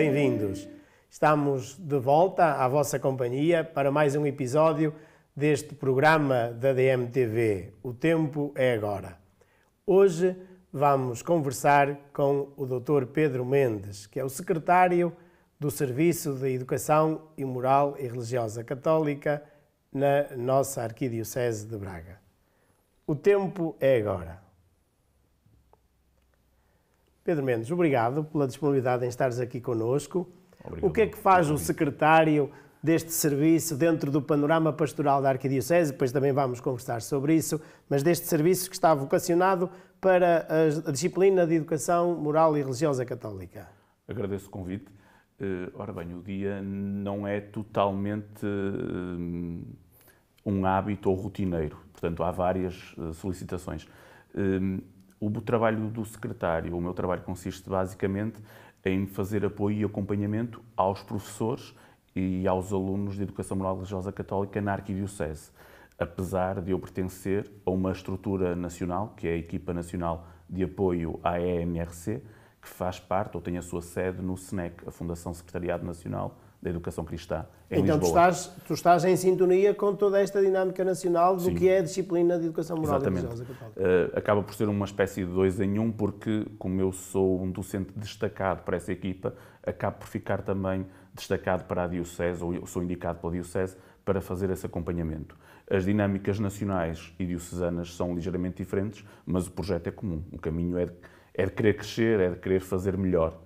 bem-vindos. Estamos de volta à vossa companhia para mais um episódio deste programa da DMTV. O tempo é agora. Hoje vamos conversar com o Dr. Pedro Mendes, que é o secretário do Serviço de Educação e Moral e Religiosa Católica na nossa Arquidiocese de Braga. O tempo é agora. Pedro Mendes, obrigado pela disponibilidade em estares aqui conosco. Obrigado. O que é que faz o secretário deste serviço dentro do panorama pastoral da Arquidiocese? Depois também vamos conversar sobre isso, mas deste serviço que está vocacionado para a disciplina de educação moral e religiosa católica. Agradeço o convite. Eh, ora bem, o dia não é totalmente eh, um hábito ou rotineiro, portanto, há várias eh, solicitações. O trabalho do secretário, o meu trabalho consiste basicamente em fazer apoio e acompanhamento aos professores e aos alunos de Educação Moral Religiosa Católica na Arquidiocese, apesar de eu pertencer a uma estrutura nacional, que é a Equipa Nacional de Apoio à EMRC, que faz parte ou tem a sua sede no SNEC, a Fundação Secretariado Nacional da educação cristã em então, Lisboa. Então tu, tu estás, em sintonia com toda esta dinâmica nacional do Sim. que é a disciplina de educação moral Exatamente. e religiosa católica. Uh, acaba por ser uma espécie de dois em um, porque como eu sou um docente destacado para essa equipa, acabo por ficar também destacado para a Diocese, ou sou indicado pela Diocese, para fazer esse acompanhamento. As dinâmicas nacionais e diocesanas são ligeiramente diferentes, mas o projeto é comum. O caminho é de, é de querer crescer, é de querer fazer melhor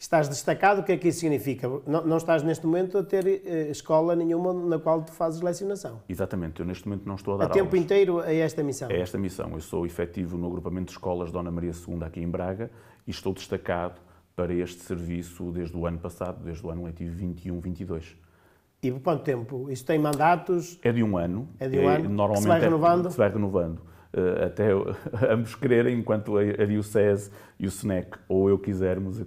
estás destacado, o que é que isso significa? Não, não estás neste momento a ter uh, escola nenhuma na qual tu fazes lecionação. Exatamente, eu neste momento não estou a dar A tempo aulas. inteiro a esta missão? A é esta missão. Eu sou efetivo no agrupamento de escolas Dona Maria II aqui em Braga e estou destacado para este serviço desde o ano passado, desde o ano letivo 21-22. E por quanto tempo? Isso tem mandatos? É de um ano. É de um é, ano. Normalmente é se vai renovando? É, se vai renovando. Eh, até ambos quererem, enquanto a, a Diocese e o SNEC, ou eu quisermos, a,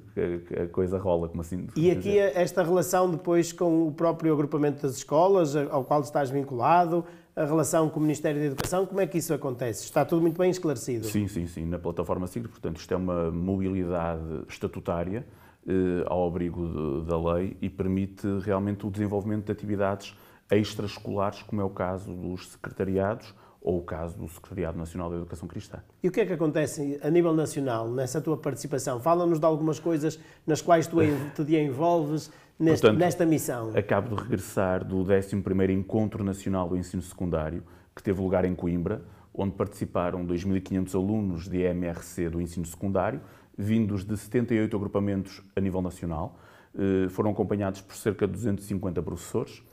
coisa rola, como assim. E aqui dizer. É esta relação depois com o próprio agrupamento das escolas, ao qual estás vinculado, a relação com o Ministério da Educação, como é que isso acontece? Está tudo muito bem esclarecido. Sim, sim, sim, na plataforma SIGRE, portanto, isto é uma mobilidade estatutária eh, ao abrigo de, da lei e permite realmente o desenvolvimento de atividades extraescolares, como é o caso dos secretariados, ou o caso do Secretariado Nacional da Educação Cristã. E o que é que acontece a nível nacional nessa tua participação? Fala-nos de algumas coisas nas quais tu te envolves neste, Portanto, nesta missão. Acabo de regressar do 11 Encontro Nacional do Ensino Secundário, que teve lugar em Coimbra, onde participaram 2.500 alunos de EMRC do ensino secundário, vindos de 78 agrupamentos a nível nacional. Eh, foram acompanhados por cerca de 250 professores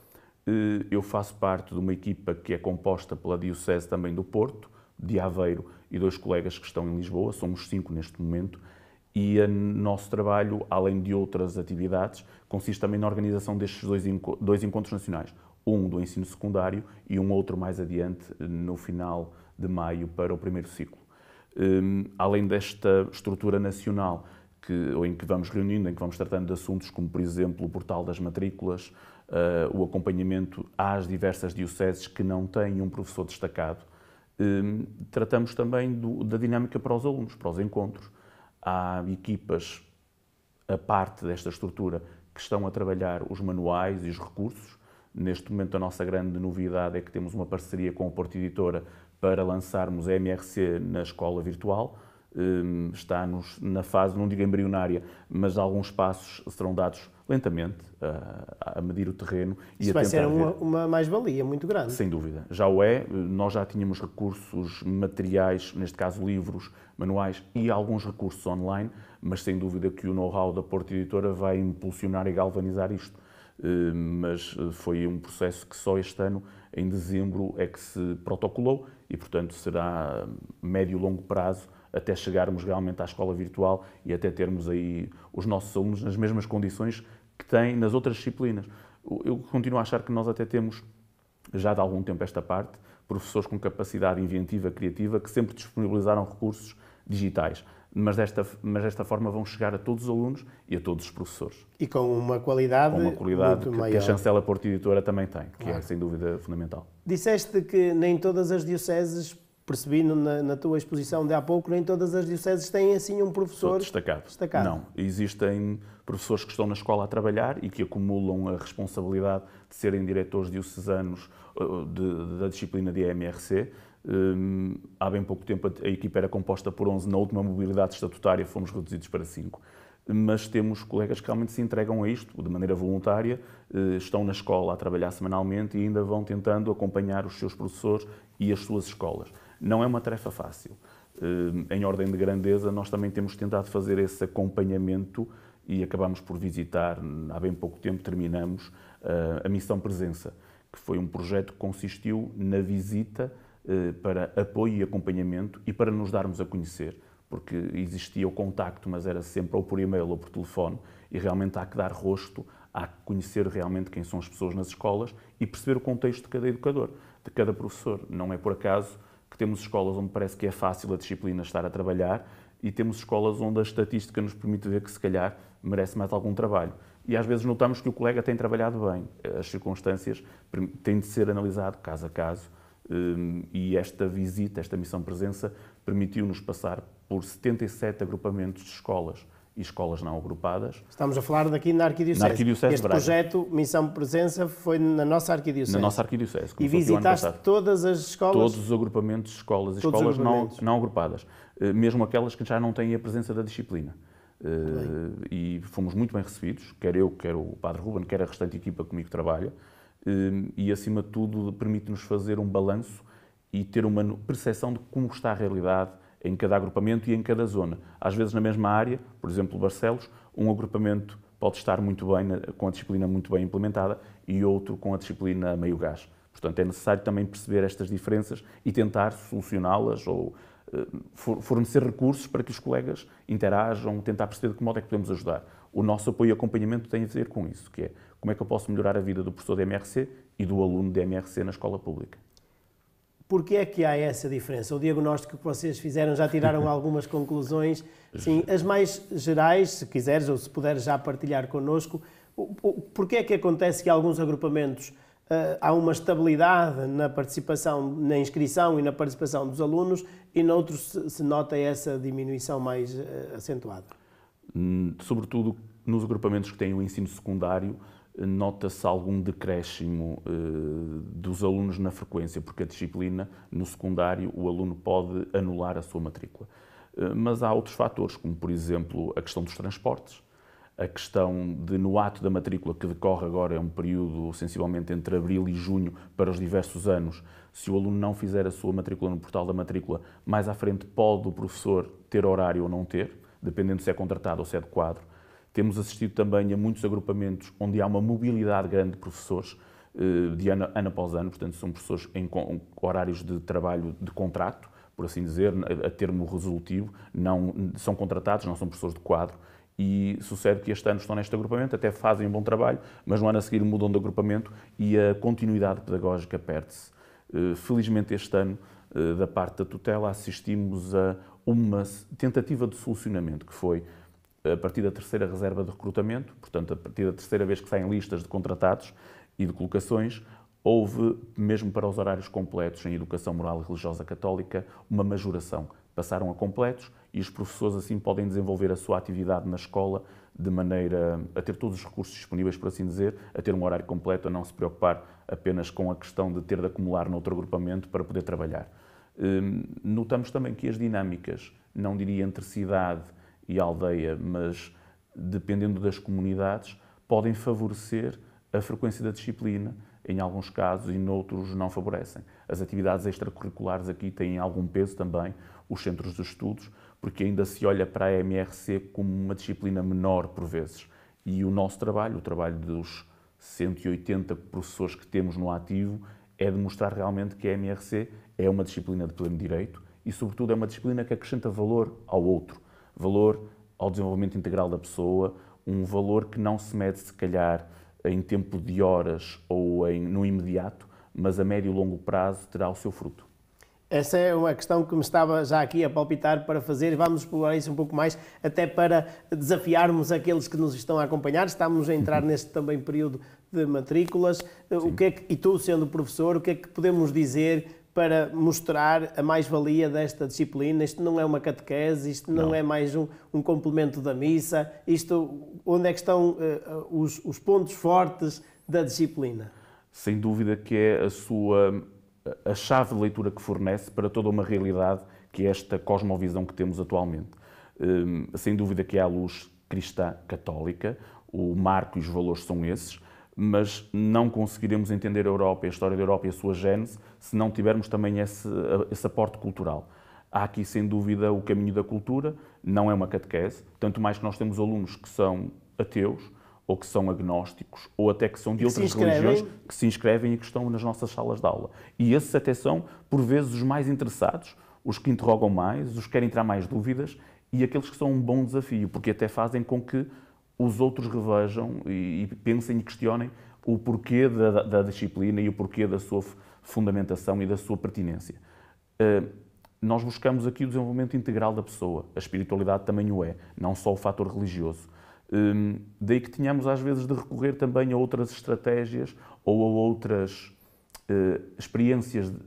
eh, eu faço parte de uma equipa que é composta pela Diocese também do Porto, de Aveiro e dois colegas que estão em Lisboa, somos cinco neste momento, e o nosso trabalho, além de outras atividades, consiste também na organização destes dois, dois encontros nacionais, um do ensino secundário e um outro mais adiante, no final de maio, para o primeiro ciclo. Ehm, além desta estrutura nacional, que, em que vamos reunindo, em que vamos tratando de assuntos como, por exemplo, o portal das matrículas, uh, o acompanhamento às diversas dioceses que não têm um professor destacado. Um, eh, tratamos também do, da dinâmica para os alunos, para os encontros. Há equipas a parte desta estrutura que estão a trabalhar os manuais e os recursos. Neste momento, a nossa grande novidade é que temos uma parceria com a Porto Editora para lançarmos a MRC na escola virtual. Eh, Está na fase, não digo embrionária, mas alguns passos serão dados lentamente ah, a, a medir o terreno Isso e a tentar vai ser uma, uma mais-valia muito grande. Sem dúvida. Já o é. Nós já tínhamos recursos materiais, neste caso livros, manuais e alguns recursos online, mas sem dúvida que o know-how da Porta Editora vai impulsionar e galvanizar isto. Eh, mas eh, foi um processo que só este ano, em dezembro, é que se protocolou e, portanto, será médio e longo prazo até chegarmos realmente à escola virtual e até termos aí os nossos alunos nas mesmas condições que tem nas outras disciplinas. Eu continuo a achar que nós até temos, já de algum tempo esta parte, professores com capacidade inventiva, criativa, que sempre disponibilizaram recursos digitais. Mas desta, mas desta forma vão chegar a todos os alunos e a todos os professores. E com uma qualidade, com uma qualidade que, que, a chancela Porto Editora também tem, que é, claro. é, sem dúvida, fundamental. Disseste que nem todas as dioceses percebi na, na, tua exposição de há pouco, nem todas as dioceses têm assim um professor destacado. destacado. Não, existem professores que estão na escola a trabalhar e que acumulam a responsabilidade de serem diretores diocesanos eh, de, da disciplina de EMRC. Hum, há bem pouco tempo a equipa era composta por 11, na última mobilidade estatutária fomos reduzidos para 5. Mas temos colegas que realmente se entregam a isto de maneira voluntária, eh, estão na escola a trabalhar semanalmente e ainda vão tentando acompanhar os seus professores e as suas escolas não é uma tarefa fácil. Eh, em ordem de grandeza, nós também temos tentado fazer esse acompanhamento e acabamos por visitar, há bem pouco tempo terminamos, eh, a Missão Presença, que foi um projeto que consistiu na visita eh, para apoio e acompanhamento e para nos darmos a conhecer, porque existia o contacto, mas era sempre ou por e-mail ou por telefone, e realmente há que dar rosto, há que conhecer realmente quem são as pessoas nas escolas e perceber o contexto de cada educador, de cada professor. Não é por acaso que temos escolas onde parece que é fácil a disciplina estar a trabalhar e temos escolas onde a estatística nos permite ver que, se calhar, merece mais algum trabalho. E às vezes notamos que o colega tem trabalhado bem. As circunstâncias têm de ser analisado caso a caso hum, e esta visita, esta missão presença, permitiu-nos passar por 77 agrupamentos de escolas e escolas não agrupadas. Estamos a falar daqui na Arquidiocese. Na Arquidiocese este Braga. projeto Missão Presença foi na nossa Arquidiocese. Na nossa Arquidiocese. E visitaste todas as escolas? Todos os agrupamentos de escolas, escolas não, não agrupadas, eh, mesmo aquelas que já não têm a presença da disciplina. Uh, e fomos muito bem recebidos, quer eu, quer o Padre Ruben, quer a restante equipa comigo que trabalha, uh, e acima de tudo permite-nos fazer um balanço e ter uma percepção de como está a realidade em cada agrupamento e em cada zona. Às vezes, na mesma área, por exemplo, Barcelos, um agrupamento pode estar muito bem, com a disciplina muito bem implementada e outro com a disciplina meio gás. Portanto, é necessário também perceber estas diferenças e tentar solucioná-las ou eh, fornecer recursos para que os colegas interajam, tentar perceber de que modo é que podemos ajudar. O nosso apoio e acompanhamento tem a ver com isso, que é como é que eu posso melhorar a vida do professor de MRC e do aluno de MRC na escola pública. Porque é que há essa diferença? O diagnóstico que vocês fizeram já tiraram algumas conclusões, sim, as mais gerais, se quiseres ou se puderes já partilhar connosco. Porque é que acontece que alguns agrupamentos ah, há uma estabilidade na participação, na inscrição e na participação dos alunos e noutros se nota essa diminuição mais ah, acentuada? Hum, sobretudo nos agrupamentos que têm o ensino secundário, nota-se algum decréscimo eh, dos alunos na frequência, porque a disciplina, no secundário, o aluno pode anular a sua matrícula. Eh, mas há outros fatores, como, por exemplo, a questão dos transportes, a questão de, no ato da matrícula, que decorre agora, é um período sensivelmente entre abril e junho para os diversos anos, se o aluno não fizer a sua matrícula no portal da matrícula, mais à frente pode o professor ter horário ou não ter, dependendo se é contratado ou se é de quadro temos assistido também a muitos agrupamentos onde há uma mobilidade grande de professores, eh, de ano, ano após ano, portanto, são professores em horários de trabalho de contrato, por assim dizer, a termo resolutivo, não, são contratados, não são professores de quadro, e sucede que este ano estão neste agrupamento, até fazem um bom trabalho, mas no ano a seguir mudam de agrupamento e a continuidade pedagógica perde-se. Eh, felizmente, este ano, eh, da parte da tutela, assistimos a uma tentativa de solucionamento, que foi a partir da terceira reserva de recrutamento, portanto, a partir da terceira vez que saem listas de contratados e de colocações, houve, mesmo para os horários completos em educação moral e religiosa católica, uma majoração. Passaram a completos e os professores assim podem desenvolver a sua atividade na escola de maneira a ter todos os recursos disponíveis, por assim dizer, a ter um horário completo, a não se preocupar apenas com a questão de ter de acumular noutro agrupamento para poder trabalhar. Hum, notamos também que as dinâmicas, não diria entre cidade e aldeia, mas dependendo das comunidades, podem favorecer a frequência da disciplina, em alguns casos, e noutros não favorecem. As atividades extracurriculares aqui têm algum peso também, os centros de estudos, porque ainda se olha para a MRC como uma disciplina menor por vezes. E o nosso trabalho, o trabalho dos 180 professores que temos no ativo, é demonstrar realmente que a MRC é uma disciplina de pleno direito e, sobretudo, é uma disciplina que acrescenta valor ao outro valor ao desenvolvimento integral da pessoa, um valor que não se mede, se calhar, em tempo de horas ou em, no imediato, mas a médio e longo prazo terá o seu fruto. Essa é uma questão que me estava já aqui a palpitar para fazer. Vamos explorar isso um pouco mais, até para desafiarmos aqueles que nos estão a acompanhar. Estamos a entrar neste também período de matrículas. O que é que, e tu, sendo professor, o que é que podemos dizer para mostrar a mais-valia desta disciplina. Isto não é uma catequese, isto não, não. é mais um, um, complemento da missa, isto onde é que estão uh, os, os, pontos fortes da disciplina? Sem dúvida que é a sua a chave de leitura que fornece para toda uma realidade que é esta cosmovisão que temos atualmente. Um, sem dúvida que é a luz cristã católica, o marco e os valores são esses mas não conseguiremos entender a Europa, a história da Europa e a sua gênese, se não tivermos também esse, esse aporte cultural. Há aqui, sem dúvida, o caminho da cultura, não é uma catequese, tanto mais que nós temos alunos que são ateus, ou que são agnósticos, ou até que são de que outras religiões, que se inscrevem e que estão nas nossas salas de aula. E esses até são, por vezes, os mais interessados, os que interrogam mais, os que querem entrar mais dúvidas, e aqueles que são um bom desafio, porque até fazem com que os outros revejam e, e pensem e questionem o porquê da, da, disciplina e o porquê da sua fundamentação e da sua pertinência. Uh, nós buscamos aqui o desenvolvimento integral da pessoa. A espiritualidade também o é, não só o fator religioso. Um, ehm, daí que tenhamos às vezes de recorrer também a outras estratégias ou a outras uh, experiências de,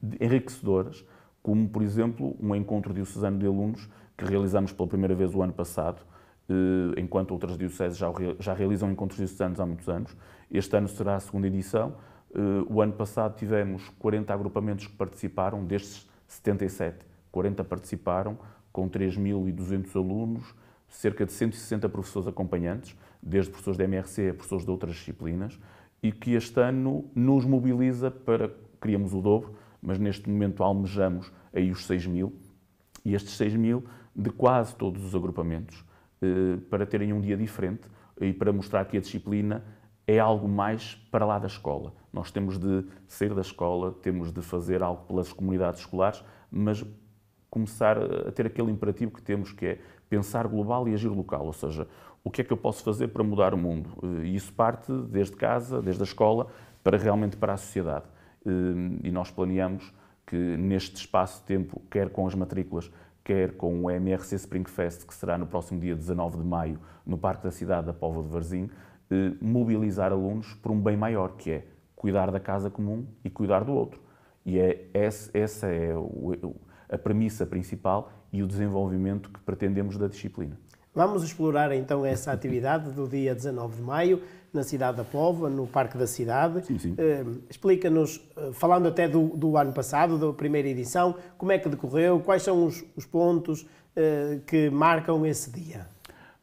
de enriquecedoras, como por exemplo um encontro diocesano de alunos que realizamos pela primeira vez o ano passado, eh, enquanto outras dioceses já, já realizam encontros diocesanos há muitos anos. Este ano será a segunda edição. Eh, o ano passado tivemos 40 agrupamentos que participaram, destes 77, 40 participaram, com 3.200 alunos, cerca de 160 professores acompanhantes, desde professores da MRC a professores de outras disciplinas, e que este ano nos mobiliza para, queríamos o dobro, mas neste momento almejamos aí os 6.000, mil, e estes 6.000, mil de quase todos os agrupamentos. Eh, para terem um dia diferente e para mostrar que a disciplina é algo mais para lá da escola. Nós temos de sair da escola, temos de fazer algo pelas comunidades escolares, mas começar a ter aquele imperativo que temos, que é pensar global e agir local, ou seja, o que é que eu posso fazer para mudar o mundo? E eh, isso parte desde casa, desde a escola, para realmente para a sociedade. Eh, e nós planeamos que neste espaço de tempo, quer com as matrículas, quer com o MRC Springfest, que será no próximo dia 19 de maio, no Parque da Cidade da Povo de Varzim, eh, mobilizar alunos por um bem maior, que é cuidar da casa comum e cuidar do outro. E é, essa é a premissa principal e o desenvolvimento que pretendemos da disciplina. Vamos explorar então essa atividade do dia 19 de maio na cidade da Póvoa, no Parque da Cidade. Sim, sim. Uh, Explica-nos, eh, falando até do, do, ano passado, da primeira edição, como é que decorreu, quais são os, os pontos uh, que marcam esse dia?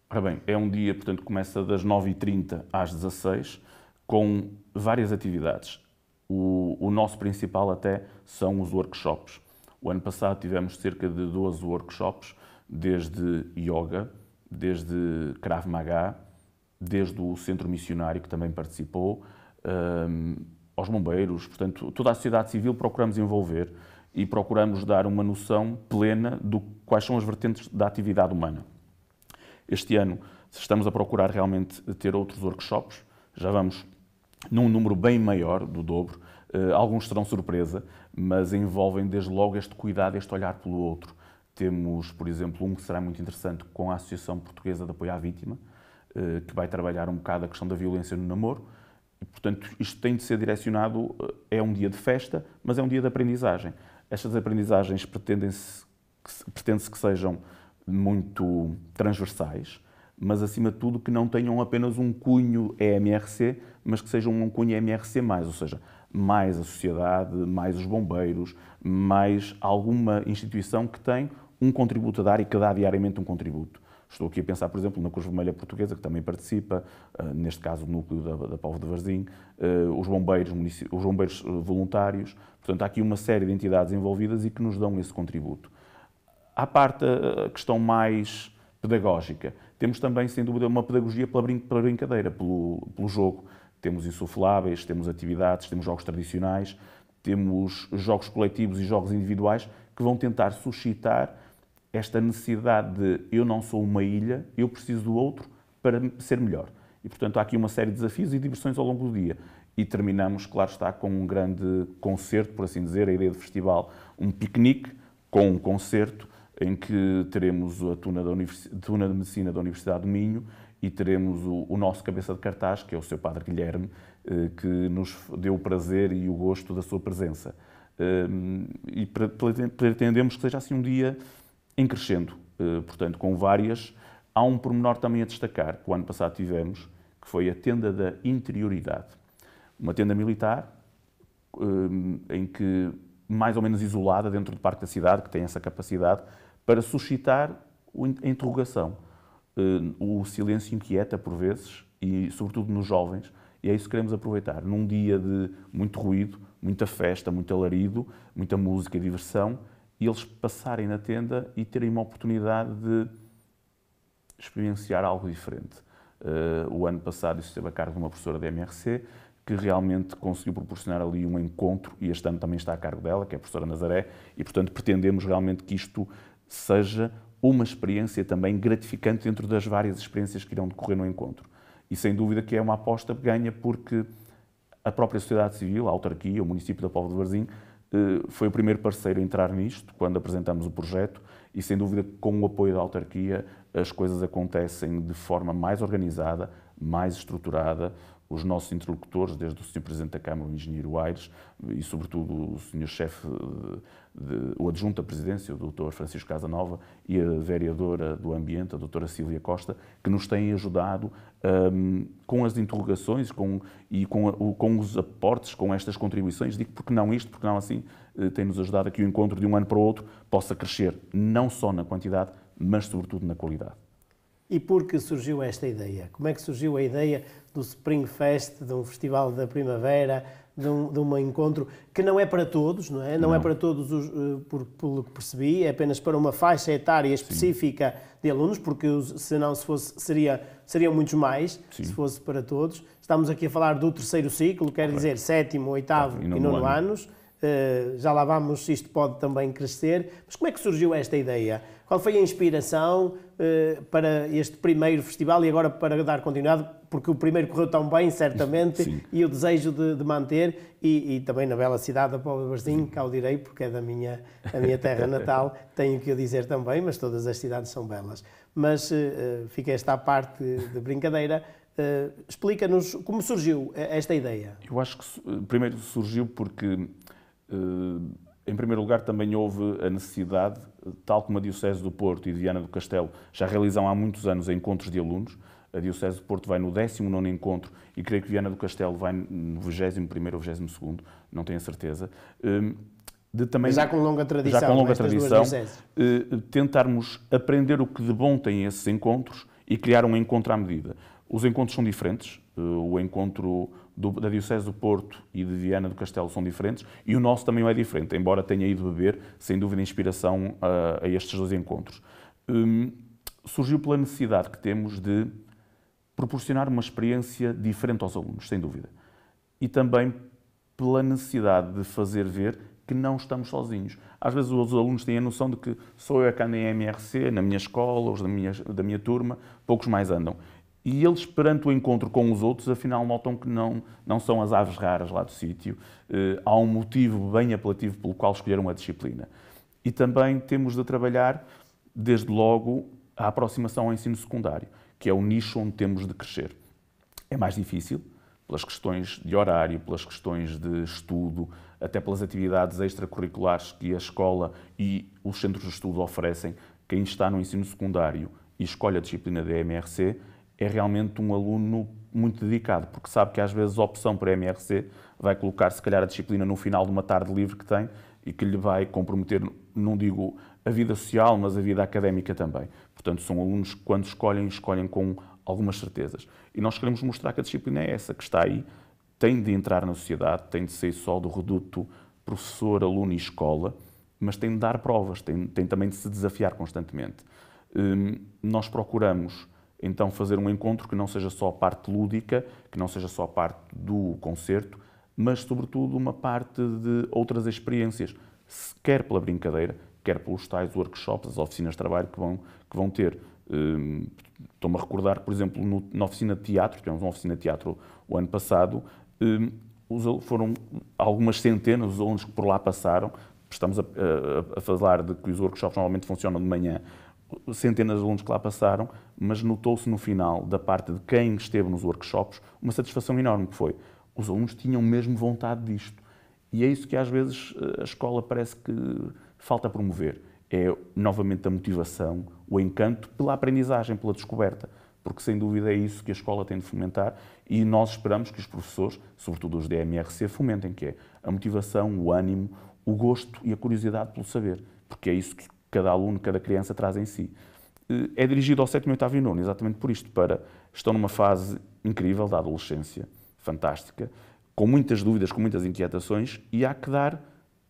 Ora bem, é um dia, portanto, que começa das 9h30 às 16 com várias atividades. O, o nosso principal até são os workshops. O ano passado tivemos cerca de 12 workshops, desde yoga, desde Krav Maga, desde o centro missionário que também participou, um, aos bombeiros, portanto, toda a sociedade civil procuramos envolver e procuramos dar uma noção plena de quais são as vertentes da atividade humana. Este ano estamos a procurar realmente ter outros workshops, já vamos num número bem maior do dobro. Uh, alguns serão surpresa, mas envolvem desde logo este cuidado, este olhar pelo outro. Temos, por exemplo, um que será muito interessante com a Associação Portuguesa de Apoio à Vítima, eh, que vai trabalhar um bocado a questão da violência no namoro. E, portanto, isto tem de ser direcionado. Eh, é um dia de festa, mas é um dia de aprendizagem. Estas aprendizagens pretendem-se pretende-se que sejam muito transversais, mas acima de tudo que não tenham apenas um cunho EMRC, mas que sejam um cunho EMRC+, mais, ou seja, mais a sociedade, mais os bombeiros, mais alguma instituição que tem um contributo a dar e que dá diariamente um contributo. Estou aqui a pensar, por exemplo, na Cruz Vermelha Portuguesa, que também participa, eh, neste caso o núcleo da, da Povo de Varzim, eh, os bombeiros, os bombeiros eh, voluntários. Portanto, há aqui uma série de entidades envolvidas e que nos dão esse contributo. À parte a questão mais pedagógica, temos também, sem dúvida, uma pedagogia pela, brincadeira, pelo, pelo jogo. Temos insufláveis, temos atividades, temos jogos tradicionais, temos jogos coletivos e jogos individuais que vão tentar suscitar esta necessidade de eu não sou uma ilha, eu preciso do outro para ser melhor. E, portanto, há aqui uma série de desafios e diversões ao longo do dia. E terminamos, claro está, com um grande concerto, por assim dizer, a ideia do festival, um piquenique com um concerto em que teremos a Tuna, da Univers... Tuna de Medicina da Universidade do Minho e teremos o, o, nosso cabeça de cartaz, que é o seu Padre Guilherme, eh, que nos deu o prazer e o gosto da sua presença. Ehm, e pretendemos que seja assim um dia em crescendo, eh, portanto, com várias. Há um pormenor também a destacar, que o ano passado tivemos, que foi a tenda da interioridade. Uma tenda militar, eh, em que mais ou menos isolada dentro do Parque da Cidade, que tem essa capacidade, para suscitar a interrogação. Eh, o silêncio inquieta, por vezes, e sobretudo nos jovens, e é isso que queremos aproveitar. Num dia de muito ruído, muita festa, muito alarido, muita música, diversão, e eles passarem na tenda e terem uma oportunidade de experienciar algo diferente. Uh, o ano passado isso esteve a cargo de uma professora da MRC que realmente conseguiu proporcionar ali um encontro e este ano também está a cargo dela, que é a professora Nazaré, e portanto pretendemos realmente que isto seja uma experiência também gratificante dentro das várias experiências que irão decorrer no encontro. E sem dúvida que é uma aposta ganha porque a própria sociedade civil, a autarquia, o município da Povo de Varzim eh, foi o primeiro parceiro a entrar nisto, quando apresentamos o projeto, e sem dúvida, com o apoio da autarquia, as coisas acontecem de forma mais organizada, mais estruturada, os nossos interlocutores, desde o Sr. Presidente da Câmara, o Engenheiro Aires, e sobretudo o Sr. Chefe, o Adjunto da Presidência, o Dr. Francisco Casanova, e a Vereadora do Ambiente, a Dra. Silvia Costa, que nos têm ajudado um, com as interrogações com, e com, com os aportes, com estas contribuições. Digo porque não isto, porque não assim, eh, tem-nos ajudado a que o encontro de um ano para o outro possa crescer, não só na quantidade, mas sobretudo na qualidade. E por que surgiu esta ideia? Como é que surgiu a ideia do Spring Fest, de um festival da primavera, de um, de um encontro que não é para todos, não é? Não, é não. é para todos, os, eh, por, pelo que percebi, é apenas para uma faixa etária específica Sim. de alunos, porque se não se fosse, seria, seriam muitos mais, Sim. se fosse para todos. Estamos aqui a falar do terceiro ciclo, quer dizer sétimo, oitavo e nono, e nono ano. anos eh, já lá vamos se isto pode também crescer. Mas como é que surgiu esta ideia? Qual foi a inspiração eh, para este primeiro festival e agora para dar continuidade? Porque o primeiro correu tão bem, certamente, Sim. e o desejo de, de manter, e, e, também na bela cidade da Póvoa Barzinho, cá o direi, porque é da minha, a minha terra natal, tenho que o dizer também, mas todas as cidades são belas. Mas eh, fica esta parte de brincadeira. Uh, Explica-nos como surgiu esta ideia. Eu acho que primeiro surgiu porque eh, em primeiro lugar, também houve a necessidade, tal como a Diocese do Porto e Viana do Castelo já realizam há muitos anos encontros de alunos, a Diocese do Porto vai no 19 encontro e creio que Viana do Castelo vai no 21 ou 22, não tenho a certeza. Ehm, de também, já com longa tradição. Já com longa tradição. Eh, tentarmos aprender o que de bom tem esses encontros e criar um encontro à medida. Os encontros são diferentes. Eh, o encontro do, da Diocese do Porto e de Viana do Castelo são diferentes e o nosso também é diferente, embora tenha ido beber, sem dúvida, inspiração a, ah, a estes dois encontros. Hum, surgiu pela necessidade que temos de proporcionar uma experiência diferente aos alunos, sem dúvida. E também pela necessidade de fazer ver que não estamos sozinhos. Às vezes os alunos têm a noção de que sou eu que ando em MRC, na minha escola, ou da minha, da minha turma, poucos mais andam. E eles, perante o encontro com os outros, afinal notam que não, não são as aves raras lá do sítio. Eh, há um motivo bem apelativo pelo qual escolheram a disciplina. E também temos de trabalhar, desde logo, a aproximação ao ensino secundário, que é o nicho onde temos de crescer. É mais difícil, pelas questões de horário, pelas questões de estudo, até pelas atividades extracurriculares que a escola e os centros de estudo oferecem. Quem está no ensino secundário e escolhe a disciplina da MRC é realmente um aluno muito dedicado, porque sabe que às vezes a opção para a MRC vai colocar, se calhar, a disciplina no final de uma tarde livre que tem e que lhe vai comprometer, não digo a vida social, mas a vida académica também. Portanto, são alunos que, quando escolhem, escolhem com algumas certezas. E nós queremos mostrar que a disciplina é essa, que está aí, tem de entrar na sociedade, tem de sair só do reduto professor, aluno e escola, mas tem de dar provas, tem, tem também de se desafiar constantemente. Hum, nós procuramos então fazer um encontro que não seja só a parte lúdica, que não seja só a parte do concerto, mas sobretudo uma parte de outras experiências, quer pela brincadeira, quer pelos tais workshops, as oficinas de trabalho que vão, que vão ter. Hum, estou-me a recordar, por exemplo, no, na oficina de teatro, tivemos uma oficina de teatro o ano passado, hum, foram algumas centenas os alunos que por lá passaram, estamos a, a, a falar de que os workshops normalmente funcionam de manhã centenas de alunos que lá passaram, mas notou-se no final, da parte de quem esteve nos workshops, uma satisfação enorme que foi os alunos tinham mesmo vontade disto. E é isso que às vezes eh, a escola parece que falta promover. É novamente a motivação, o encanto pela aprendizagem, pela descoberta. Porque sem dúvida é isso que a escola tem de fomentar e nós esperamos que os professores, sobretudo os DMRC, fomentem, que é a motivação, o ânimo, o gosto e a curiosidade pelo saber. Porque é isso que cada aluno, cada criança traz em si. Eh, é dirigido ao 7, 8 e 9, exatamente por isto, para estão numa fase incrível da adolescência, fantástica, com muitas dúvidas, com muitas inquietações, e há que dar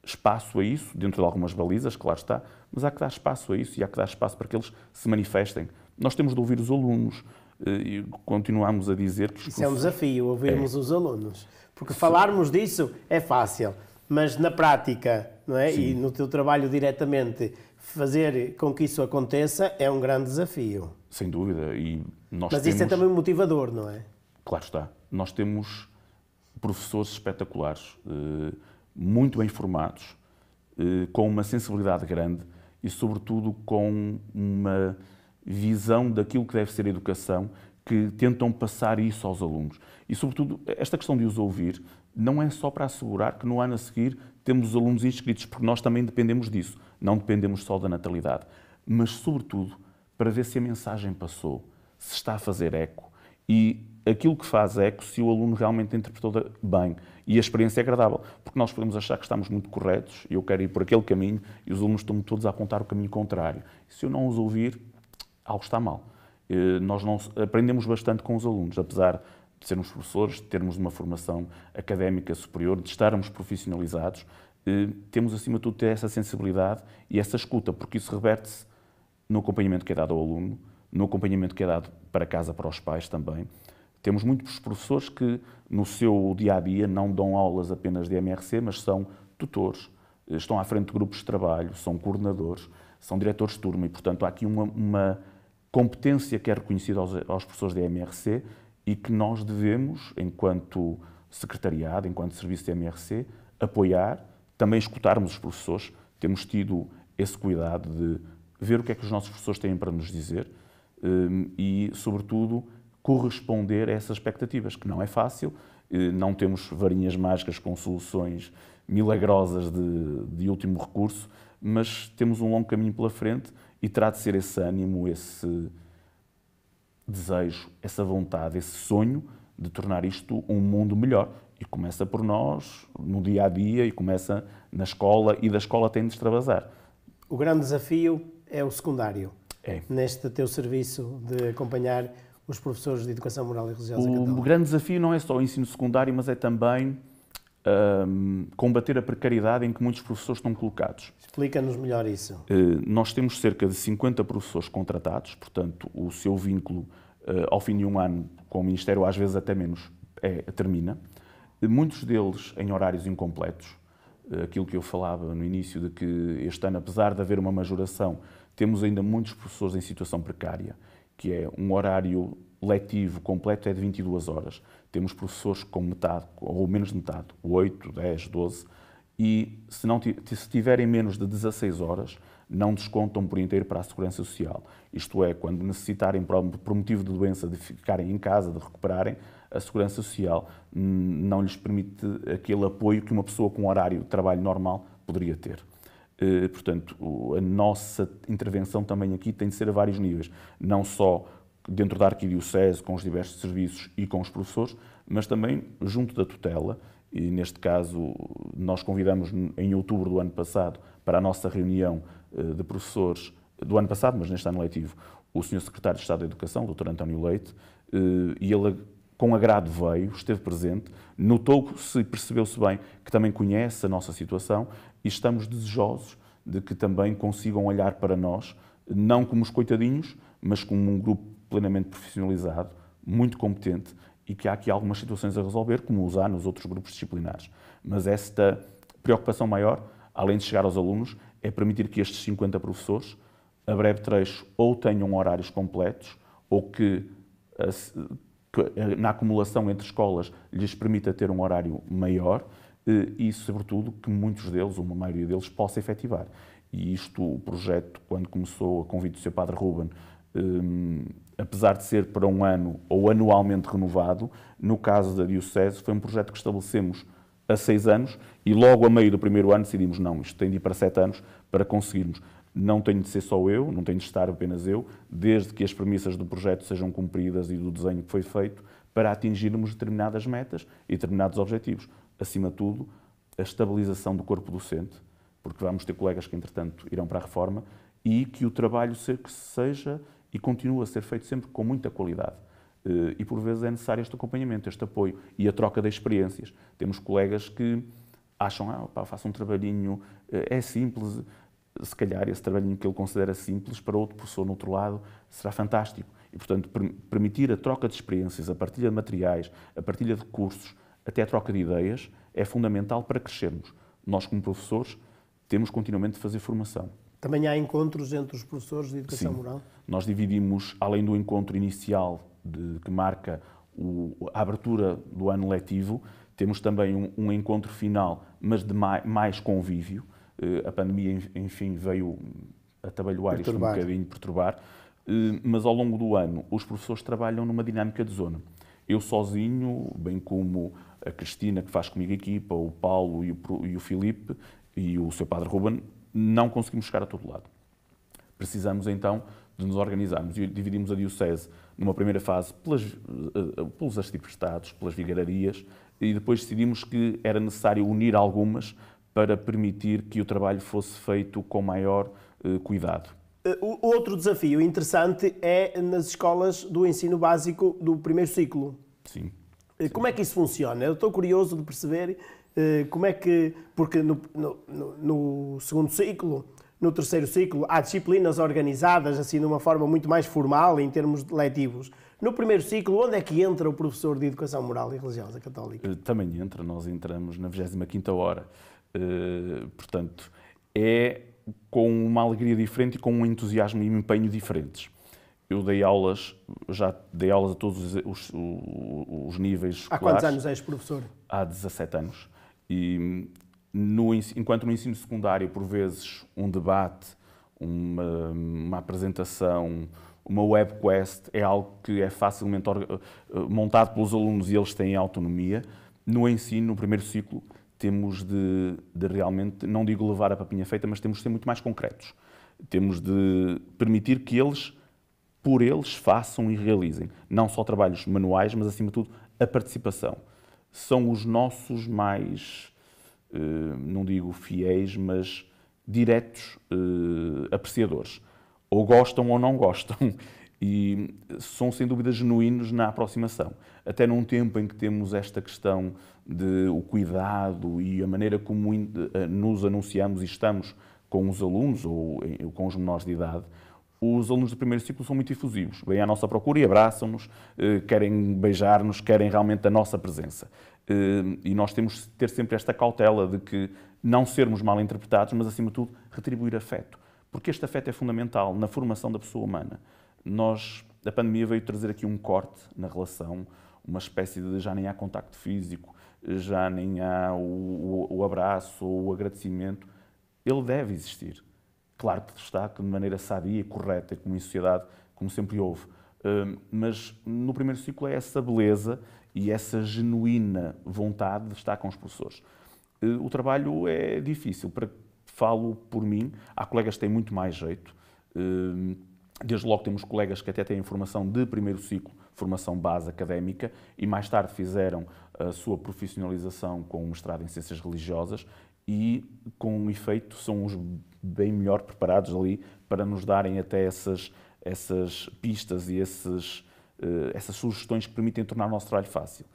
espaço a isso, dentro de algumas balizas, claro está, mas há que dar espaço a isso e há que dar espaço para que eles se manifestem. Nós temos de ouvir os alunos eh, e continuamos a dizer que... Isso professores... é um desafio, ouvirmos é. os alunos. Porque Sim. falarmos disso é fácil, mas na prática, não é? Sim. E no teu trabalho diretamente, fazer com que isso aconteça é um grande desafio. Sem dúvida. E nós Mas temos... isso é também motivador, não é? Claro está. Nós temos professores espetaculares, eh, muito bem formados, eh, com uma sensibilidade grande e, sobretudo, com uma visão daquilo que deve ser a educação, que tentam passar isso aos alunos. E, sobretudo, esta questão de os ouvir não é só para assegurar que no ano a seguir temos alunos inscritos, porque nós também dependemos disso não dependemos só da natalidade, mas, sobretudo, para ver se a mensagem passou, se está a fazer eco e aquilo que faz eco se o aluno realmente interpretou bem e a experiência é agradável, porque nós podemos achar que estamos muito corretos e eu quero ir por aquele caminho e os alunos estão-me todos a apontar o caminho contrário. Se eu não os ouvir, algo está mal. Eh, nós não aprendemos bastante com os alunos, apesar de sermos professores, de termos uma formação académica superior, de estarmos profissionalizados, eh, temos acima de tudo ter essa sensibilidade e essa escuta, porque isso reverte-se no acompanhamento que é dado ao aluno, no acompanhamento que é dado para casa, para os pais também. Temos muitos professores que, no seu dia a dia, não dão aulas apenas de MRC, mas são tutores, eh, estão à frente de grupos de trabalho, são coordenadores, são diretores de turma e, portanto, há aqui uma, uma competência que é reconhecida aos, aos professores de MRC e que nós devemos, enquanto secretariado, enquanto serviço de MRC, apoiar também escutarmos os professores, temos tido esse cuidado de ver o que é que os nossos professores têm para nos dizer hum, e, sobretudo, corresponder a essas expectativas, que não é fácil, eh, não temos varinhas mágicas com soluções milagrosas de, de último recurso, mas temos um longo caminho pela frente e terá de ser esse ânimo, esse desejo, essa vontade, esse sonho de tornar isto um mundo melhor, e começa por nós, no dia a dia, e começa na escola, e da escola tem de extravasar. O grande desafio é o secundário. É. Neste teu serviço de acompanhar os professores de educação moral e religiosa o católica. O grande desafio não é só o ensino secundário, mas é também um, combater a precariedade em que muitos professores estão colocados. Explica-nos melhor isso. Uh, nós temos cerca de 50 professores contratados, portanto, o seu vínculo uh, ao fim de um ano com o Ministério, às vezes até menos, é, termina. Eh, muitos deles em horários incompletos. Eh, aquilo que eu falava no início de que este ano, apesar de haver uma majoração, temos ainda muitos professores em situação precária, que é um horário letivo completo é de 22 horas. Temos professores com metade, ou menos de metade, 8, 10, 12, e se, não, se tiverem menos de 16 horas, não descontam por inteiro para a Segurança Social. Isto é, quando necessitarem, por motivo de doença, de ficarem em casa, de recuperarem, a Segurança Social não lhes permite aquele apoio que uma pessoa com horário de trabalho normal poderia ter. Eh, portanto, a nossa intervenção também aqui tem de ser a vários níveis, não só dentro da arquidiocese, com os diversos serviços e com os professores, mas também junto da tutela. E neste caso, nós convidamos em outubro do ano passado para a nossa reunião eh, de professores do ano passado, mas neste ano letivo, o Sr. Secretário de Estado da Educação, Dr. António Leite, eh, e ele com agrado veio, esteve presente, notou-se e percebeu-se bem que também conhece a nossa situação e estamos desejosos de que também consigam olhar para nós, não como os coitadinhos, mas como um grupo plenamente profissionalizado, muito competente e que há aqui algumas situações a resolver, como usar nos outros grupos disciplinares. Mas esta preocupação maior, além de chegar aos alunos, é permitir que estes 50 professores, a breve trecho, ou tenham horários completos, ou que, eh, que eh, na acumulação entre escolas lhes permita ter um horário maior eh, e, sobretudo, que muitos deles, uma maioria deles, possa efetivar. E isto, o projeto, quando começou a convite do seu padre Ruben, um, apesar de ser para um ano ou anualmente renovado, no caso da Diocese, foi um projeto que estabelecemos a seis anos e logo a meio do primeiro ano decidimos, não, isto tem de ir para sete anos para conseguirmos. Não tenho de ser só eu, não tenho de estar apenas eu, desde que as premissas do projeto sejam cumpridas e do desenho que foi feito, para atingirmos determinadas metas e determinados objetivos. Acima de tudo, a estabilização do corpo docente, porque vamos ter colegas que, entretanto, irão para a reforma, e que o trabalho seja e continue a ser feito sempre com muita qualidade. Eh, e por vezes é necessário este acompanhamento, este apoio e a troca de experiências. Temos colegas que acham, ah, pá, faço um trabalhinho, eh, é simples, se calhar esse trabalhinho que ele considera simples, para outro professor no outro lado, será fantástico. E, portanto, permitir a troca de experiências, a partilha de materiais, a partilha de cursos, até a troca de ideias, é fundamental para crescermos. Nós, como professores, temos continuamente de fazer formação. Também há encontros entre os professores de educação Sim. moral? Nós dividimos, além do encontro inicial de, que marca o, a abertura do ano letivo. Temos também um, um encontro final, mas de mais, convívio. Uh, a pandemia, enfim, veio atabalhoar isto um bocadinho, perturbar. Uh, mas ao longo do ano, os professores trabalham numa dinâmica de zona. Eu sozinho, bem como a Cristina, que faz comigo a equipa, o Paulo e o, e o Filipe e o seu padre Ruben, não conseguimos chegar a todo lado. Precisamos então de nos organizarmos e dividimos a Diocese numa primeira fase, pelas, eh, pelos arciprestados, pelas vigararias, e depois decidimos que era necessário unir algumas para permitir que o trabalho fosse feito com maior eh, cuidado. Eh, outro desafio interessante é nas escolas do ensino básico do primeiro ciclo. Sim. Como Sim. é que isso funciona? Eu estou curioso de perceber como é que. Porque no, no, no segundo ciclo no terceiro ciclo. Há disciplinas organizadas, assim, de uma forma muito mais formal, em termos letivos. No primeiro ciclo, onde é que entra o professor de Educação Moral e Religiosa Católica? Eh, também entra, nós entramos na 25ª hora. Uh, portanto, é com uma alegria diferente e com um entusiasmo e um empenho diferentes. Eu dei aulas, já dei aulas a todos os, os, os níveis escolares. Há quantos anos és professor? Há 17 anos. E no, enquanto no ensino secundário, por vezes, um debate, uma, uma apresentação, uma webquest é algo que é facilmente eh, montado pelos alunos e eles têm autonomia. No ensino, no primeiro ciclo, temos de, de realmente, não digo levar a papinha feita, mas temos de ser muito mais concretos. Temos de permitir que eles, por eles, façam e realizem. Não só trabalhos manuais, mas acima de tudo a participação. São os nossos mais eh, não digo fiéis, mas diretos eh, apreciadores. Ou gostam ou não gostam. E são, sem dúvida, genuínos na aproximação. Até num tempo em que temos esta questão de o cuidado e a maneira como eh, nos anunciamos e estamos com os alunos ou com os menores de idade, os alunos do primeiro ciclo são muito efusivos. Vêm à nossa procura e abraçam-nos, querem beijar-nos, querem realmente a nossa presença. Hum, e nós temos de ter sempre esta cautela de que não sermos mal interpretados, mas, acima de tudo, retribuir afeto. Porque este afeto é fundamental na formação da pessoa humana. Nós, a pandemia veio trazer aqui um corte na relação, uma espécie de já nem há contacto físico, já nem há o, o, o abraço ou o agradecimento. Ele deve existir. Claro que está de maneira sabia e correta, como em sociedade, como sempre houve. Hum, mas no primeiro ciclo é essa beleza e essa genuína vontade de estar com os professores. Eh, o trabalho é difícil, falo por mim, há colegas que têm muito mais jeito, eh, desde logo temos colegas que até têm formação de primeiro ciclo, formação base académica, e mais tarde fizeram a sua profissionalização com um mestrado em Ciências Religiosas e, com efeito, são os bem melhor preparados ali para nos darem até essas, essas pistas e esses eh, essas sugestões que permitem tornar o nosso trabalho fácil.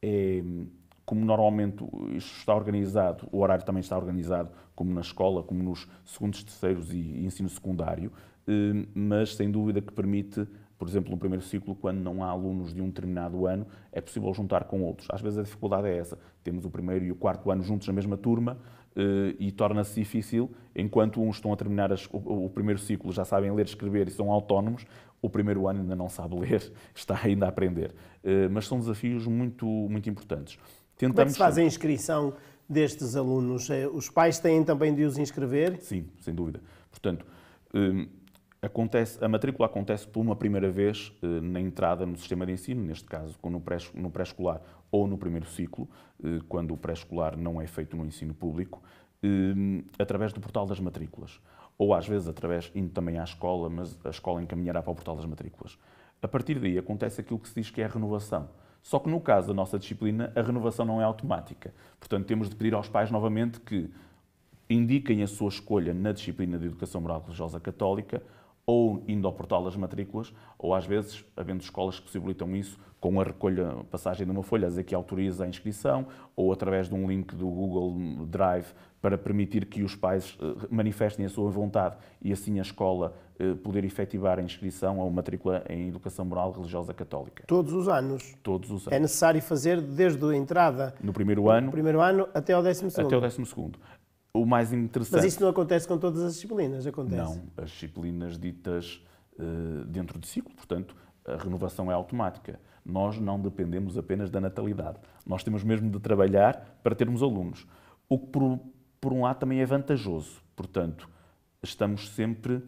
É, como normalmente isto está organizado, o horário também está organizado, como na escola, como nos segundos, terceiros e ensino secundário, eh, mas sem dúvida que permite, por exemplo, no primeiro ciclo, quando não há alunos de um determinado ano, é possível juntar com outros. Às vezes a dificuldade é essa. Temos o primeiro e o quarto ano juntos na mesma turma, eh, e torna-se difícil, enquanto uns estão a terminar as, o, o, primeiro ciclo, já sabem ler, escrever e são autónomos, o primeiro ano ainda não sabe ler, está ainda a aprender. Eh, mas são desafios muito, muito importantes. Tentamos... Como é que se faz a inscrição destes alunos? Eh, os pais têm também de os inscrever? Sim, sem dúvida. Portanto, Acontece, a matrícula acontece por uma primeira vez eh, na entrada no sistema de ensino, neste caso no pré-escolar ou no primeiro ciclo, eh, quando o pré-escolar não é feito no ensino público, eh, através do portal das matrículas. Ou às vezes através, indo também à escola, mas a escola encaminhará para o portal das matrículas. A partir daí acontece aquilo que se diz que é a renovação. Só que no caso da nossa disciplina, a renovação não é automática. Portanto, temos de pedir aos pais novamente que indiquem a sua escolha na disciplina de Educação Moral Religiosa Católica ou indo ao portal das matrículas, ou às vezes, havendo escolas que possibilitam isso, com a recolha, passagem de uma folha, a dizer que autoriza a inscrição, ou através de um link do Google Drive para permitir que os pais eh, manifestem a sua vontade e assim a escola eh, poder efetivar a inscrição ou matrícula em educação moral religiosa católica. Todos os anos? Todos os é anos. É necessário fazer desde a entrada? No primeiro ano. No primeiro ano até ao décimo segundo? Até ao décimo segundo o mais interessante. Mas isso não acontece com todas as disciplinas, acontece? Não, as disciplinas ditas uh, dentro de ciclo, portanto, a renovação é automática. Nós não dependemos apenas da natalidade. Nós temos mesmo de trabalhar para termos alunos. O que, por, por um lado, também é vantajoso. Portanto, estamos sempre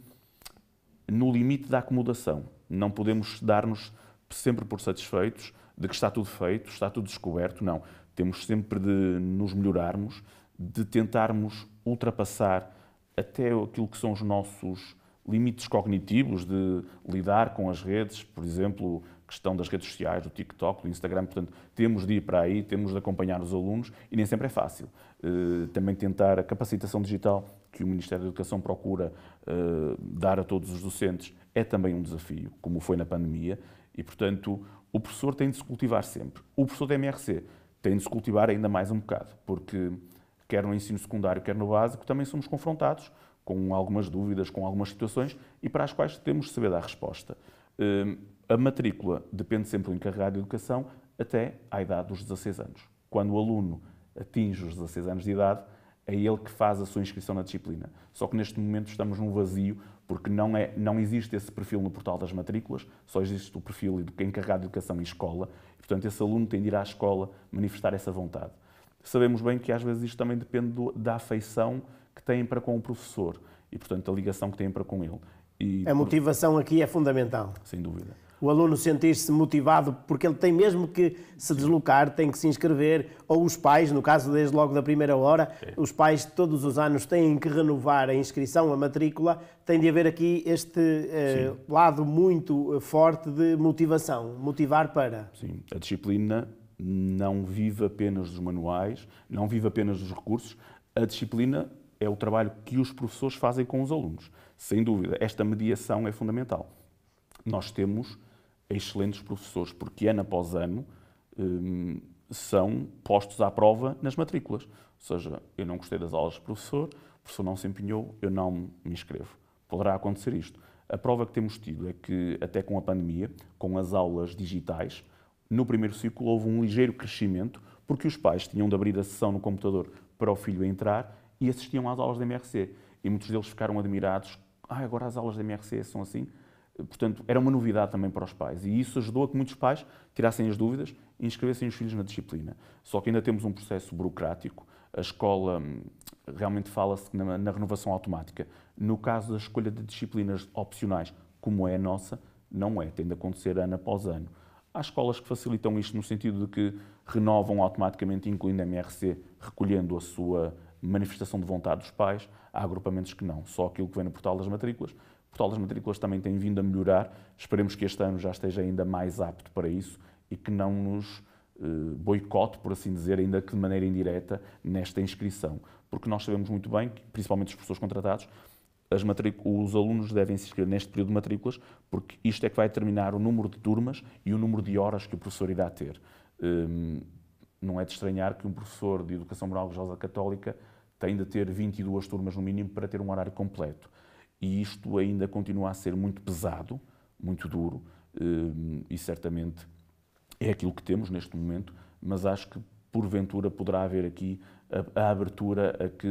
no limite da acomodação. Não podemos dar-nos sempre por satisfeitos de que está tudo feito, está tudo descoberto. Não. Temos sempre de nos melhorarmos, de tentarmos ultrapassar até aquilo que são os nossos limites cognitivos de lidar com as redes, por exemplo, questão das redes sociais, do TikTok, do Instagram, portanto, temos de ir para aí, temos de acompanhar os alunos e nem sempre é fácil. Eh, também tentar a capacitação digital que o Ministério da Educação procura eh, dar a todos os docentes é também um desafio, como foi na pandemia, e, portanto, o professor tem de se cultivar sempre. O professor da MRC tem de se cultivar ainda mais um bocado, porque quer no ensino secundário, quer no básico, também somos confrontados com algumas dúvidas, com algumas situações e para as quais temos de saber dar resposta. Hum, a matrícula depende sempre do encarregado de educação até à idade dos 16 anos. Quando o aluno atinge os 16 anos de idade, é ele que faz a sua inscrição na disciplina. Só que neste momento estamos num vazio, porque não, é, não existe esse perfil no portal das matrículas, só existe o perfil do encarregado de educação em escola. E, portanto, esse aluno tem de ir à escola manifestar essa vontade sabemos bem que às vezes isto também depende do, da afeição que têm para com o professor e, portanto, da ligação que têm para com ele. E, a motivação por... aqui é fundamental. Sem dúvida. O aluno sentir-se motivado porque ele tem mesmo que se deslocar, tem que se inscrever, ou os pais, no caso desde logo da primeira hora, é. os pais todos os anos têm que renovar a inscrição, a matrícula, tem de haver aqui este eh, lado muito eh, forte de motivação, motivar para. Sim, a disciplina não vive apenas dos manuais, não vive apenas dos recursos. A disciplina é o trabalho que os professores fazem com os alunos. Sem dúvida, esta mediação é fundamental. Nós temos excelentes professores, porque ano após ano hum, são postos à prova nas matrículas. Ou seja, eu não gostei das aulas do professor, o professor não se empenhou, eu não me inscrevo. Poderá acontecer isto. A prova que temos tido é que, até com a pandemia, com as aulas digitais, no primeiro ciclo houve um ligeiro crescimento, porque os pais tinham de abrir a sessão no computador para o filho entrar e assistiam às aulas da MRC. E muitos deles ficaram admirados. Ah, agora as aulas da MRC são assim? Portanto, era uma novidade também para os pais. E isso ajudou a que muitos pais tirassem as dúvidas e inscrevessem os filhos na disciplina. Só que ainda temos um processo burocrático. A escola hum, realmente fala-se na, na renovação automática. No caso da escolha de disciplinas opcionais, como é a nossa, não é. Tem de acontecer ano após ano. Há escolas que facilitam isto no sentido de que renovam automaticamente, incluindo a MRC, recolhendo a sua manifestação de vontade dos pais. Há agrupamentos que não, só aquilo que vem no portal das matrículas. O portal das matrículas também tem vindo a melhorar. Esperemos que este ano já esteja ainda mais apto para isso e que não nos eh, boicote, por assim dizer, ainda que de maneira indireta, nesta inscrição. Porque nós sabemos muito bem, que, principalmente os professores contratados, os alunos devem se inscrever neste período de matrículas, porque isto é que vai determinar o número de turmas e o número de horas que o professor irá ter. Hum, não é de estranhar que um professor de Educação Moral Religiosa Católica tem de ter 22 turmas no mínimo para ter um horário completo. E isto ainda continua a ser muito pesado, muito duro, hum, e certamente é aquilo que temos neste momento, mas acho que porventura poderá haver aqui a, a abertura a que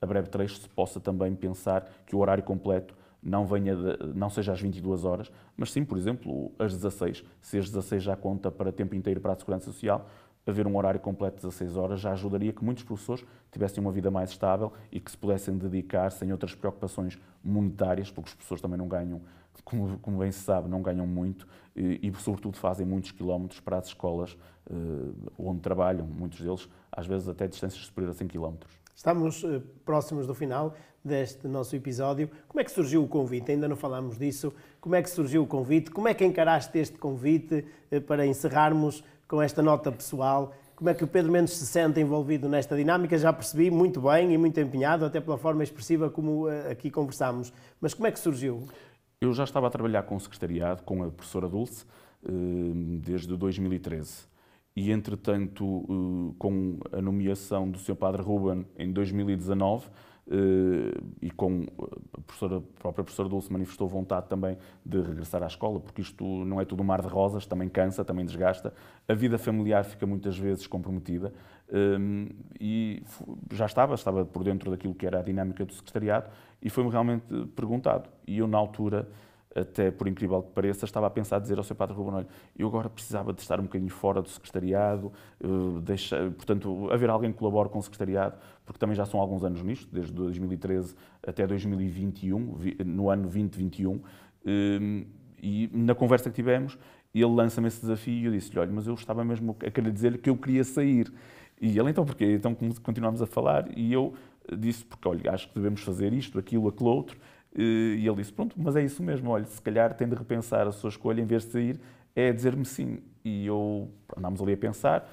a breve trecho se possa também pensar que o horário completo não, venha de, não seja às 22 horas, mas sim, por exemplo, às 16. Se as 16 já conta para tempo inteiro para a Segurança Social, haver um horário completo de 16 horas já ajudaria que muitos professores tivessem uma vida mais estável e que se pudessem dedicar sem outras preocupações monetárias, porque os professores também não ganham, como, como bem se sabe, não ganham muito e, e, sobretudo, fazem muitos quilómetros para as escolas eh, onde trabalham, muitos deles, às vezes até distâncias superiores a 100 quilómetros. Estamos eh, próximos do final deste nosso episódio. Como é que surgiu o convite? Ainda não falámos disso. Como é que surgiu o convite? Como é que encaraste este convite eh, para encerrarmos com esta nota pessoal? Como é que o Pedro Mendes se sente envolvido nesta dinâmica? Já percebi muito bem e muito empenhado, até pela forma expressiva como eh, aqui conversámos. Mas como é que surgiu? Eu já estava a trabalhar com o secretariado, com a professora Dulce, desde 2013 e, entretanto, eh, com a nomeação do Sr. Padre Ruben em 2019, eh, e com a, professora, a própria professora Dulce manifestou vontade também de regressar à escola, porque isto não é tudo um mar de rosas, também cansa, também desgasta. A vida familiar fica muitas vezes comprometida eh, e já estava, estava por dentro daquilo que era a dinâmica do secretariado e foi-me realmente perguntado. E eu, na altura, até por incrível que pareça, estava a pensar dizer ao seu padre Ruben, olha, eu agora precisava de estar um bocadinho fora do secretariado, uh, eh, deixar, portanto, haver alguém que colabore com o secretariado, porque também já são alguns anos nisto, desde 2013 até 2021, no ano 2021, uh, ehm, e na conversa que tivemos, ele lança-me esse desafio e eu disse-lhe, olha, mas eu estava mesmo a querer dizer-lhe que eu queria sair. E ele, então, porquê? Então continuamos a falar e eu disse, porque, olha, acho que devemos fazer isto, aquilo, aquilo outro, eh, e ele disse: Pronto, mas é isso mesmo, olha, se calhar tem de repensar a sua escolha, em vez de sair, é dizer-me sim. E eu andámos ali a pensar,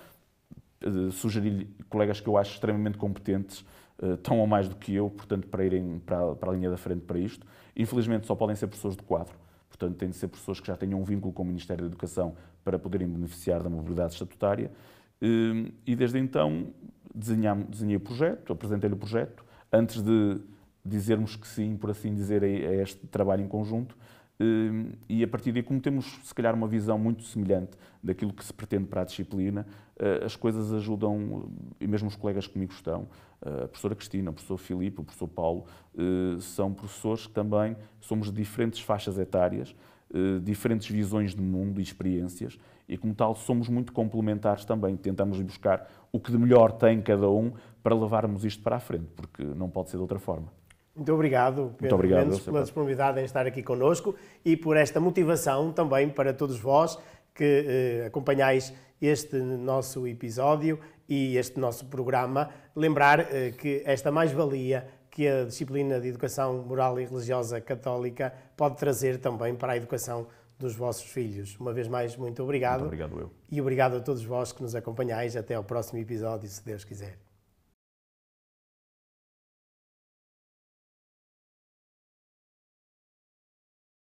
eh, sugeri-lhe colegas que eu acho extremamente competentes, eh, tão ou mais do que eu, portanto, para irem para, para a linha da frente para isto. Infelizmente, só podem ser professores de quadro, portanto, têm de ser professores que já tenham um vínculo com o Ministério da Educação para poderem beneficiar da mobilidade estatutária. E desde então desenhei o projeto, apresentei-lhe o projeto. Antes de dizermos que sim, por assim dizer, a, este trabalho em conjunto. Eh, e a partir daí, como temos se calhar uma visão muito semelhante daquilo que se pretende para a disciplina, eh, as coisas ajudam, e mesmo os colegas que comigo estão, eh, a professora Cristina, o professor Filipe, o professor Paulo, são professores que também somos de diferentes faixas etárias, diferentes visões de mundo e experiências, e como tal somos muito complementares também. Tentamos buscar o que de melhor tem cada um para levarmos isto para a frente, porque não pode ser de outra forma. Muito obrigado, Pedro Muito obrigado, Mendes, pela disponibilidade em estar aqui conosco e por esta motivação também para todos vós que eh, acompanhais este nosso episódio e este nosso programa. Lembrar eh, que esta mais-valia que a disciplina de educação moral e religiosa católica pode trazer também para a educação dos vossos filhos. Uma vez mais, muito obrigado. Muito obrigado eu. E obrigado a todos vós que nos acompanhais. Até ao próximo episódio, se Deus quiser.